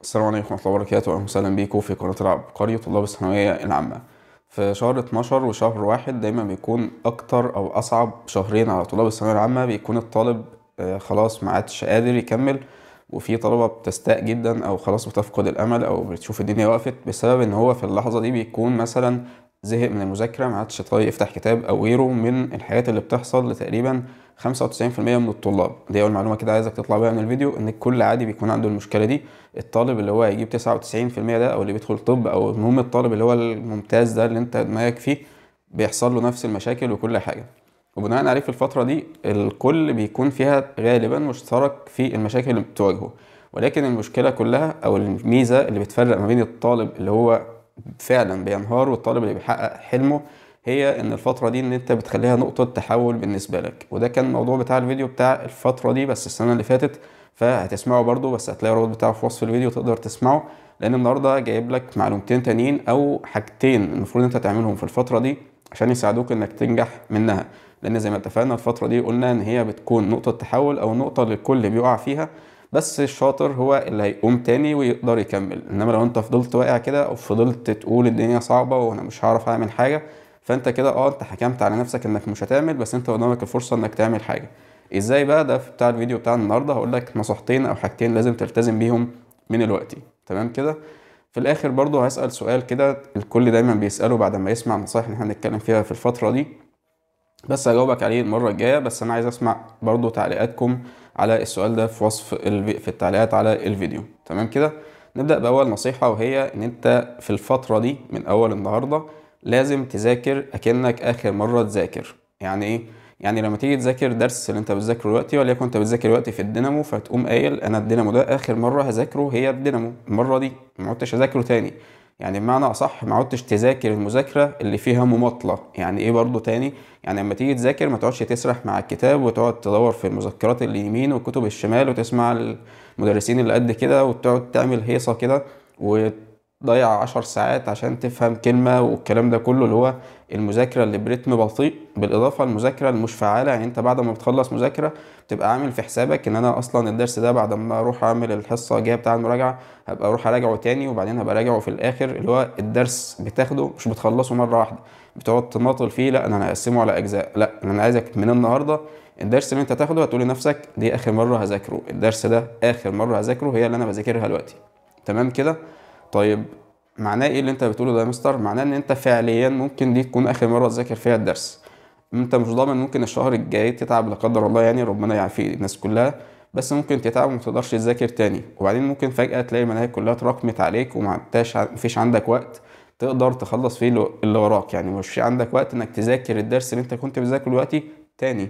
السلام عليكم ورحمة الله وبركاته أهلا وسهلا بيكم في قناة قرية طلاب الثانوية العامة في شهر 12 وشهر واحد دايما بيكون أكتر أو أصعب شهرين على طلاب الثانوية العامة بيكون الطالب آه، خلاص ما عادش قادر يكمل وفي طلبة بتستاء جدا أو خلاص بتفقد الأمل أو بتشوف الدنيا وقفت بسبب إن هو في اللحظة دي بيكون مثلا زهق من المذاكرة ما عادش طايق يفتح كتاب أو غيره من الحاجات اللي بتحصل لتقريبا 95% من الطلاب دي اول معلومه كده عايزك تطلع بيها من الفيديو ان الكل عادي بيكون عنده المشكله دي الطالب اللي هو هيجيب 99% ده او اللي بيدخل طب او المهم الطالب اللي هو الممتاز ده اللي انت دماغك فيه بيحصل له نفس المشاكل وكل حاجه وبناء عليه في الفتره دي الكل بيكون فيها غالبا مشترك في المشاكل اللي بتواجهه ولكن المشكله كلها او الميزه اللي بتفرق ما بين الطالب اللي هو فعلا بينهار والطالب اللي بيحقق حلمه هي ان الفتره دي ان انت بتخليها نقطه تحول بالنسبه لك وده كان الموضوع بتاع الفيديو بتاع الفتره دي بس السنه اللي فاتت فهتسمعه برضو بس هتلاقي الرابط بتاعه في وصف الفيديو تقدر تسمعه لان النهارده جايب لك معلومتين تانيين او حاجتين المفروض انت تعملهم في الفتره دي عشان يساعدوك انك تنجح منها لان زي ما اتفقنا الفتره دي قلنا ان هي بتكون نقطه تحول او نقطه للكل بيقع فيها بس الشاطر هو اللي هيقوم تاني ويقدر يكمل انما لو انت فضلت واقع كده او فضلت تقول الدنيا صعبه وانا مش هعرف اعمل حاجه فانت كده اه انت حكمت على نفسك انك مش هتعمل بس انت قدامك الفرصه انك تعمل حاجه ازاي بقى ده في بتاع الفيديو بتاع النهارده هقول لك نصيحتين او حاجتين لازم تلتزم بيهم من الوقت تمام كده في الاخر برضو هسال سؤال كده الكل دايما بيساله بعد ما يسمع النصائح اللي احنا هنتكلم فيها في الفتره دي بس هجاوبك عليه المره الجايه بس انا عايز اسمع برضو تعليقاتكم على السؤال ده في وصف في التعليقات على الفيديو تمام كده نبدا باول نصيحه وهي ان انت في الفتره دي من اول النهارده لازم تذاكر اكنك اخر مره تذاكر يعني ايه يعني لما تيجي تذاكر درس اللي انت بتذاكره دلوقتي وليكن انت بتذاكر دلوقتي في الدينامو فتقوم قايل انا الدينامو ده اخر مره هذاكره هي الدينامو المره دي ما عدتش اذاكره تاني يعني بمعنى اصح ما عدتش تذاكر المذاكره اللي فيها مماطله يعني ايه برضه تاني يعني لما تيجي تذاكر ما تقعدش تسرح مع الكتاب وتقعد تدور في المذكرات اليمين والكتب الشمال وتسمع المدرسين اللي قد كده وتقعد تعمل هيصه كده وت ضيع عشر ساعات عشان تفهم كلمة والكلام ده كله اللي هو المذاكرة اللي برتم بطيء بالإضافة للمذاكرة المش فعالة يعني أنت بعد ما بتخلص مذاكرة بتبقى عامل في حسابك إن أنا أصلا الدرس ده بعد ما أروح أعمل الحصة الجاية بتاع المراجعة هبقى أروح أراجعه تاني وبعدين هبقى أراجعه في الآخر اللي هو الدرس بتاخده مش بتخلصه مرة واحدة بتقعد تماطل فيه لا أنا هقسمه على أجزاء لا أنا عايزك من النهاردة الدرس اللي أنت تاخده هتقول لنفسك دي آخر مرة هذاكره الدرس ده آخر مرة هذاكره هي اللي أنا بذاكرها دلوقتي تمام كده طيب معناه ايه اللي انت بتقوله ده يا مستر معناه ان انت فعليا ممكن دي تكون اخر مره تذاكر فيها الدرس انت مش ضامن ممكن الشهر الجاي تتعب لا قدر الله يعني ربنا يعافي الناس كلها بس ممكن تتعب وما تقدرش تذاكر تاني وبعدين ممكن فجاه تلاقي المناهج كلها اتراكمت عليك وما فيش مفيش عندك وقت تقدر تخلص فيه اللي وراك يعني مش عندك وقت انك تذاكر الدرس اللي انت كنت بتذاكره دلوقتي تاني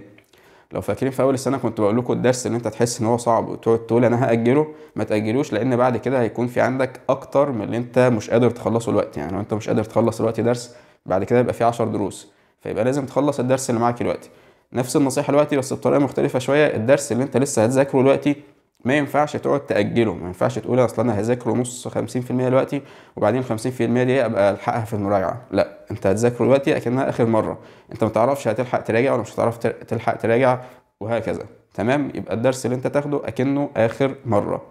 لو فاكرين في اول السنه كنت بقول لكم الدرس اللي انت تحس ان هو صعب وتقعد تقول انا هاجله ما تاجلوش لان بعد كده هيكون في عندك اكتر من اللي انت مش قادر تخلصه الوقت يعني لو انت مش قادر تخلص الوقت درس بعد كده يبقى في 10 دروس فيبقى لازم تخلص الدرس اللي معاك دلوقتي نفس النصيحه دلوقتي بس بطريقه مختلفه شويه الدرس اللي انت لسه هتذاكره دلوقتي ما ينفعش تقعد تاجله ما ينفعش تقول اصل انا هذاكره نص 50% دلوقتي وبعدين 50% دي ابقى الحقها في المراجعه لا انت هتذاكره دلوقتي اكنها اخر مره انت ما تعرفش هتلحق تراجع ولا مش هتعرف تلحق تراجع وهكذا تمام يبقى الدرس اللي انت تاخده اكنه اخر مره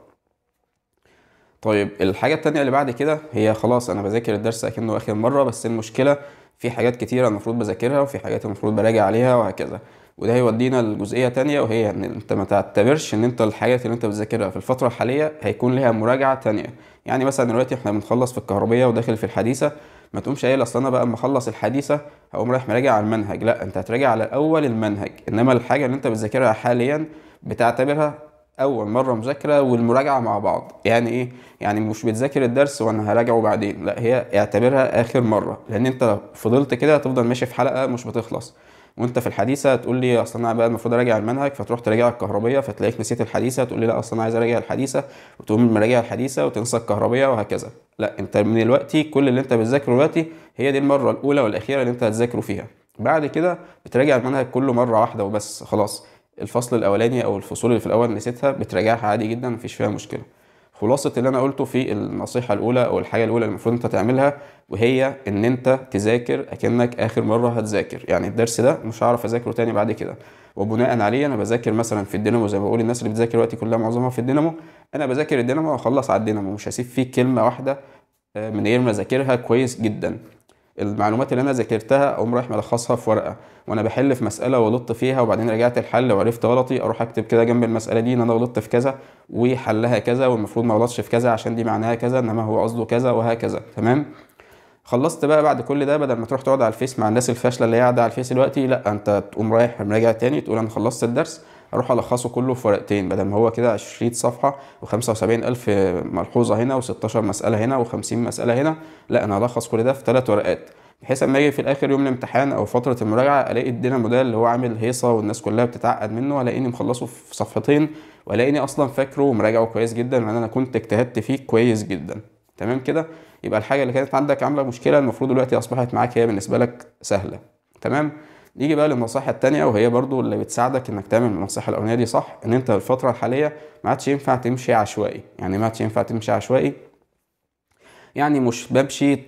طيب الحاجه التانية اللي بعد كده هي خلاص انا بذاكر الدرس اكنه اخر مره بس المشكله في حاجات كتيره المفروض بذاكرها وفي حاجات المفروض براجع عليها وهكذا وده هيودينا لجزئيه تانية وهي ان انت ما تعتبرش ان انت الحاجات اللي انت بتذاكرها في الفتره الحاليه هيكون ليها مراجعه تانية يعني مثلا دلوقتي احنا بنخلص في الكهربيه وداخل في الحديثه ما تقومش قايل اصل انا بقى اما اخلص الحديثه هقوم رايح مراجع على المنهج لا انت هتراجع على اول المنهج انما الحاجه اللي انت بتذاكرها حاليا بتعتبرها اول مره مذاكره والمراجعه مع بعض يعني ايه يعني مش بتذاكر الدرس وانا هراجعه بعدين لا هي اعتبرها اخر مره لان انت فضلت كده هتفضل ماشي في حلقه مش بتخلص وانت في الحديثه تقول لي اصل انا بقى المفروض اراجع المنهج فتروح تراجع الكهربيه فتلاقيك نسيت الحديثه تقول لي لا اصل انا عايز اراجع الحديثه وتقوم مراجع الحديثه وتنسى الكهربيه وهكذا لا انت من دلوقتي كل اللي انت بتذاكره دلوقتي هي دي المره الاولى والاخيره اللي انت هتذاكره فيها بعد كده بتراجع المنهج كله مره واحده وبس خلاص الفصل الاولاني او الفصول اللي في الاول نسيتها بتراجعها عادي جدا مفيش فيها مشكله خلاصه اللي انا قلته في النصيحه الاولى او الحاجه الاولى اللي المفروض انت تعملها وهي ان انت تذاكر اكنك اخر مره هتذاكر يعني الدرس ده مش هعرف اذاكره تاني بعد كده وبناء عليه انا بذاكر مثلا في الدينامو زي ما بقول الناس اللي بتذاكر دلوقتي كلها معظمها في الدينامو انا بذاكر الدينامو واخلص على الدينامو مش هسيب فيه كلمه واحده آه، من غير ما اذاكرها كويس جدا المعلومات اللي انا ذاكرتها اقوم رايح ملخصها في ورقه وانا بحل في مساله وغلطت فيها وبعدين رجعت الحل وعرفت غلطي اروح اكتب كده جنب المساله دي ان انا غلطت في كذا وحلها كذا والمفروض ما غلطش في كذا عشان دي معناها كذا انما هو قصده كذا وهكذا تمام خلصت بقى بعد كل ده بدل ما تروح تقعد على الفيس مع الناس الفاشله اللي قاعده على الفيس دلوقتي لا انت تقوم رايح مراجع تاني تقول انا خلصت الدرس اروح الخصه كله في ورقتين بدل ما هو كده 20 صفحه و75 الف ملحوظه هنا و16 مساله هنا و50 مساله هنا لا انا هلخص كل ده في ثلاث ورقات بحيث اما اجي في الاخر يوم الامتحان او فتره المراجعه الاقي الدينا موديل اللي هو عامل هيصه والناس كلها بتتعقد منه الاقيني مخلصه في صفحتين والاقيني اصلا فاكره ومراجعه كويس جدا مع ان انا كنت اجتهدت فيه كويس جدا تمام كده يبقى الحاجه اللي كانت عندك عامله مشكله المفروض دلوقتي اصبحت معاك هي بالنسبه لك سهله تمام نيجي بقى للنصيحه الثانيه وهي برضو اللي بتساعدك انك تعمل النصيحه الاولانيه دي صح ان انت الفتره الحاليه ما عادش ينفع تمشي عشوائي يعني ما عادش ينفع تمشي عشوائي يعني مش بمشي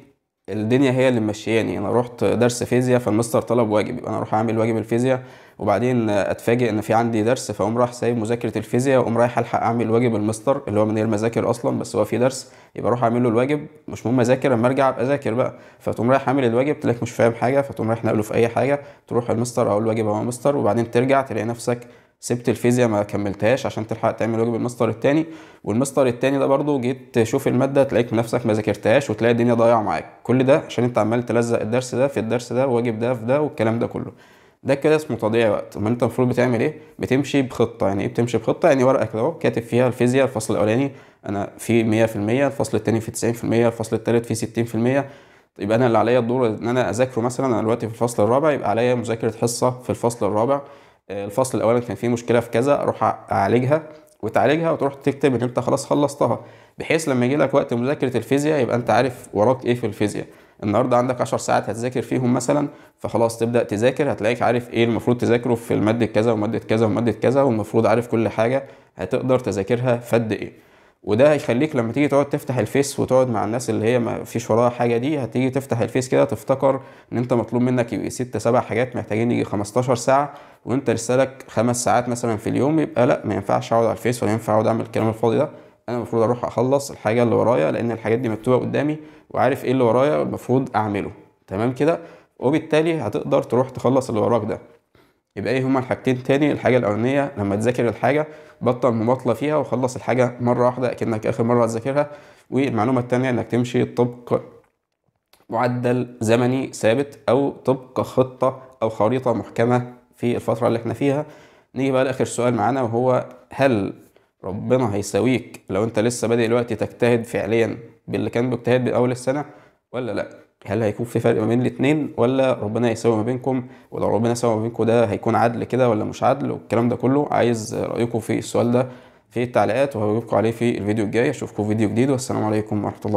الدنيا هي اللي ممشياني يعني انا رحت درس فيزياء فالمستر طلب واجب انا اروح اعمل واجب الفيزياء وبعدين اتفاجئ ان في عندي درس فاقوم رايح سايب مذاكره الفيزياء واقوم رايح الحق اعمل واجب المستر اللي هو من غير مذاكر اصلا بس هو في درس يبقى اروح اعمل له الواجب مش مهم اذاكر اما ارجع ابقى اذاكر بقى فتقوم رايح عامل الواجب تلاقيك مش فاهم حاجه فتقوم رايح ناقله في اي حاجه تروح المستر اقول واجب اهو مستر وبعدين ترجع تلاقي نفسك سبت الفيزياء ما كملتهاش عشان تلحق تعمل واجب المستر التاني والمستر التاني ده برضو جيت تشوف الماده تلاقيك نفسك ما ذاكرتهاش وتلاقي الدنيا ضايعه معاك كل ده عشان انت عمال تلزق الدرس ده في الدرس ده وواجب ده في ده والكلام ده كله ده كده اسمه تضييع وقت امال انت المفروض بتعمل ايه بتمشي بخطه يعني ايه بتمشي بخطه يعني ورقه كده اهو كاتب فيها الفيزياء الفصل الاولاني انا في 100% الفصل التاني في 90% الفصل التالت في 60% يبقى انا اللي عليا الدور ان انا اذاكره مثلا انا دلوقتي في الفصل الرابع يبقى عليا مذاكره حصه في الفصل الرابع آه، الفصل الاولاني كان فيه مشكله في كذا اروح اعالجها وتعالجها وتروح تكتب ان انت خلاص خلصتها بحيث لما يجي لك وقت مذاكره الفيزياء يبقى انت عارف وراك ايه في الفيزياء النهارده عندك 10 ساعات هتذاكر فيهم مثلا فخلاص تبدا تذاكر هتلاقيك عارف ايه المفروض تذاكره في الماده كذا وماده كذا وماده كذا والمفروض عارف كل حاجه هتقدر تذاكرها فد ايه وده هيخليك لما تيجي تقعد تفتح الفيس وتقعد مع الناس اللي هي ما فيش وراها حاجه دي هتيجي تفتح الفيس كده تفتكر ان انت مطلوب منك يبقى ست سبع حاجات محتاجين يجي 15 ساعه وانت رسالك خمس ساعات مثلا في اليوم يبقى لا ما ينفعش اقعد على الفيس ولا ينفع اقعد اعمل الكلام الفاضي ده انا المفروض اروح اخلص الحاجه اللي ورايا لان الحاجات دي مكتوبه قدامي وعارف ايه اللي ورايا المفروض اعمله تمام كده وبالتالي هتقدر تروح تخلص اللي وراك ده يبقى ايه هما الحاجتين تاني الحاجه الاولانيه لما تذاكر الحاجه بطل مماطله فيها وخلص الحاجه مره واحده اكنك اخر مره هتذاكرها والمعلومه التانيه انك تمشي طبق معدل زمني ثابت او طبق خطه او خريطه محكمه في الفترة اللي احنا فيها نيجي بقى لآخر سؤال معانا وهو هل ربنا هيساويك لو انت لسه بادئ دلوقتي تجتهد فعليا باللي كان بيجتهد بأول أول السنة ولا لأ؟ هل هيكون في فرق ما بين الاتنين ولا ربنا هيساوي ما بينكم ولو ربنا ساوي ما بينكم ده هيكون عدل كده ولا مش عدل والكلام ده كله عايز رأيكم في السؤال ده في التعليقات وهجاوبكم عليه في الفيديو الجاي اشوفكم في فيديو جديد والسلام عليكم ورحمة الله